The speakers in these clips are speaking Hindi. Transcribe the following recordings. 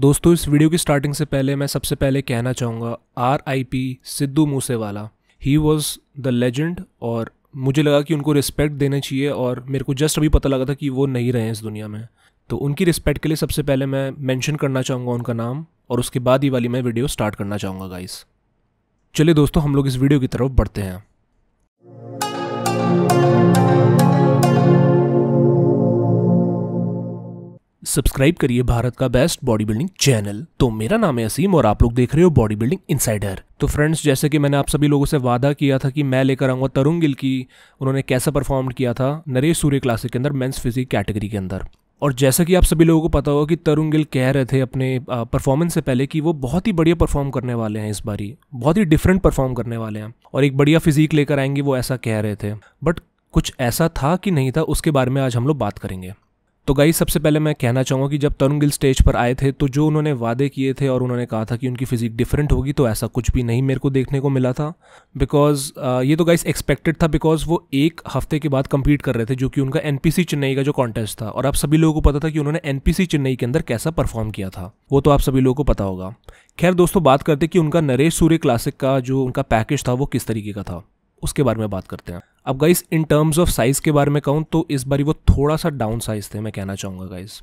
दोस्तों इस वीडियो की स्टार्टिंग से पहले मैं सबसे पहले कहना चाहूँगा R I P Sidhu Moosewala he was the legend और मुझे लगा कि उनको रिस्पेक्ट देना चाहिए और मेरे को जस्ट अभी पता लगा था कि वो नहीं रहे हैं इस दुनिया में तो उनकी रिस्पेक्ट के लिए सबसे पहले मैं मेंशन करना चाहूँगा उनका नाम और उसके बाद ही वाली मैं वीडियो स्टार्ट करना चाहूँगा गाइस चलिए दोस्तों हम लोग इस वीडियो की तरफ बढ़ते हैं सब्सक्राइब करिए भारत का बेस्ट बॉडी बिल्डिंग चैनल तो मेरा नाम है असीम और आप लोग देख रहे हो बॉडी बिल्डिंग इनसाइडर तो फ्रेंड्स जैसे कि मैंने आप सभी लोगों से वादा किया था कि मैं लेकर आऊँगा तरुण गिल की उन्होंने कैसा परफॉर्म किया था नरेश सूर्य क्लासिक के अंदर मेन्स फिजिक कैटेगरी के अंदर और जैसा कि आप सभी लोगों को पता होगा कि तरुण गिल कह रहे थे अपने परफॉर्मेंस से पहले कि वो बहुत ही बढ़िया परफॉर्म करने वाले हैं इस बारी बहुत ही डिफरेंट परफॉर्म करने वाले हैं और एक बढ़िया फिजिक लेकर आएंगे वो ऐसा कह रहे थे बट कुछ ऐसा था कि नहीं था उसके बारे में आज हम लोग बात करेंगे तो गाई सबसे पहले मैं कहना चाहूँगा कि जब तरुण गिल स्टेज पर आए थे तो जो उन्होंने वादे किए थे और उन्होंने कहा था कि उनकी फिजिक डिफरेंट होगी तो ऐसा कुछ भी नहीं मेरे को देखने को मिला था बिकॉज ये तो गाइस एक्सपेक्टेड था बिकॉज वो एक हफ्ते के बाद कम्पीट कर रहे थे जो कि उनका एन चेन्नई का जो कॉन्टेस्ट था और आप सभी लोगों को पता था कि उन्होंने एन चेन्नई के अंदर कैसा परफॉर्म किया था वो तो आप सभी लोगों को पता होगा खैर दोस्तों बात करते कि उनका नरेश सूर्य क्लासिक का जो उनका पैकेज था वो किस तरीके का था उसके बारे में बात करते हैं अब guys in terms of size के बारे में कहूँ तो इस बारी वो थोड़ा सा डाउन साइज थे मैं कहना चाहूँगा गाइस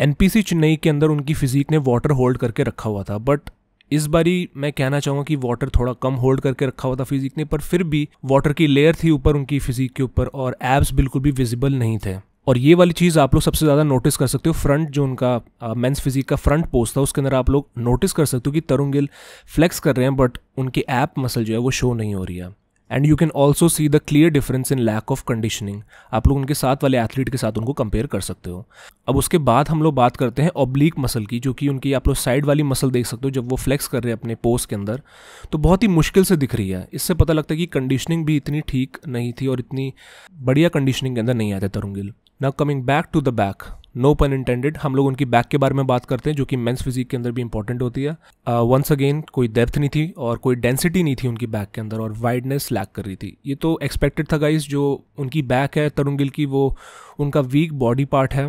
एन चेन्नई के अंदर उनकी फिजिक ने वाटर होल्ड करके रखा हुआ था बट इस बारी मैं कहना चाहूँगा कि वाटर थोड़ा कम होल्ड करके रखा हुआ था फिजिक ने पर फिर भी वाटर की लेयर थी ऊपर उनकी फिजिक के ऊपर और एब्स बिल्कुल भी विजिबल नहीं थे और ये वाली चीज़ आप लोग सबसे ज़्यादा नोटिस कर सकते हो फ्रंट जो उनका मेंस uh, फिजिक का फ्रंट पोस्ट था उसके अंदर आप लोग नोटिस कर सकते हो कि तरुण गिल फ्लेक्स कर रहे हैं बट उनकी ऐप मसल जो है वो शो नहीं हो रही है and you can also see the clear difference in lack of conditioning आप लोग उनके साथ वाले एथलीट के साथ उनको कंपेयर कर सकते हो अब उसके बाद हम लोग बात करते हैं ऑब्लिक मसल की जो कि उनकी आप लोग साइड वाली मसल देख सकते हो जब वो फ्लेक्स कर रहे हैं अपने पोज के अंदर तो बहुत ही मुश्किल से दिख रही है इससे पता लगता है कि कंडीशनिंग भी इतनी ठीक नहीं थी और इतनी बढ़िया कंडीशनिंग के अंदर नहीं आते Tarun Gill now coming back to the back no pun intended हम लोग उनकी बैक के बारे में बात करते हैं जो कि मेंस फिजिक के अंदर भी इंपॉर्टेंट होती है वंस uh, अगेन कोई डेप्थ नहीं थी और कोई डेंसिटी नहीं थी उनकी बैक के अंदर और वाइडनेस लैक कर रही थी ये तो एक्सपेक्टेड था गाइज जो उनकी बैक है तरुण गिल की वो उनका वीक बॉडी पार्ट है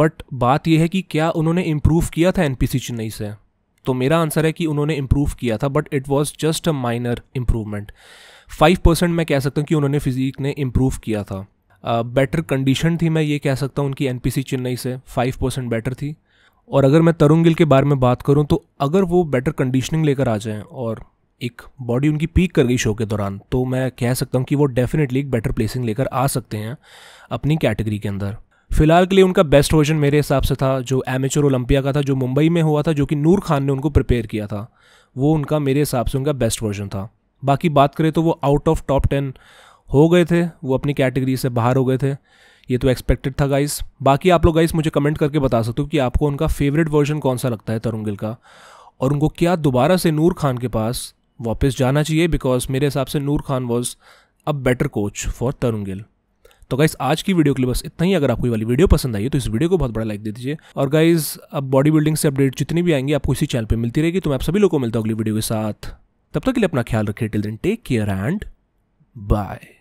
बट बात यह है कि क्या उन्होंने इम्प्रूव किया था एन चेन्नई से तो मेरा आंसर है कि उन्होंने इम्प्रूव किया था but it was just a minor improvement five percent मैं कह सकता हूँ कि उन्होंने फिजिक ने इम्प्रूव किया था बेटर कंडीशन थी मैं ये कह सकता हूँ उनकी एन चेन्नई से फाइव परसेंट बेटर थी और अगर मैं तरुण गिल के बारे में बात करूँ तो अगर वो बेटर कंडीशनिंग लेकर आ जाएँ और एक बॉडी उनकी पीक कर गई शो के दौरान तो मैं कह सकता हूँ कि वो डेफिनेटली एक बेटर प्लेसिंग लेकर आ सकते हैं अपनी कैटेगरी के अंदर फिलहाल के लिए उनका बेस्ट वर्जन मेरे हिसाब से था जो एमेचर ओलंपिया का था जो मुंबई में हुआ था जो कि नूर खान ने उनको प्रिपेयर किया था वो उनका मेरे हिसाब से उनका बेस्ट वर्जन था बाकी बात करें तो वो आउट ऑफ टॉप टेन हो गए थे वो अपनी कैटेगरी से बाहर हो गए थे ये तो एक्सपेक्टेड था गाइस बाकी आप लोग गाइस मुझे कमेंट करके बता सकते हो कि आपको उनका फेवरेट वर्जन कौन सा लगता है तरुण गिल का और उनको क्या दोबारा से नूर खान के पास वापस जाना चाहिए बिकॉज मेरे हिसाब से Noor Khan was a better coach for Tarun Gill तो गाइज आज की वीडियो के लिए बस इतना ही अगर आपको ये वाली वीडियो पसंद आई तो इस वीडियो को बहुत बड़ा लाइक दे दीजिए और गाइज अब बॉडी बिल्डिंग से अपडेट जितनी भी आएंगी आपको इसी चैनल पर मिलती रहेगी तो मैं आप सभी लोगों को मिलता हूँ अगली वीडियो के साथ तब तक के लिए अपना ख्याल रखिए टिल दिन टेक केयर एंड बाय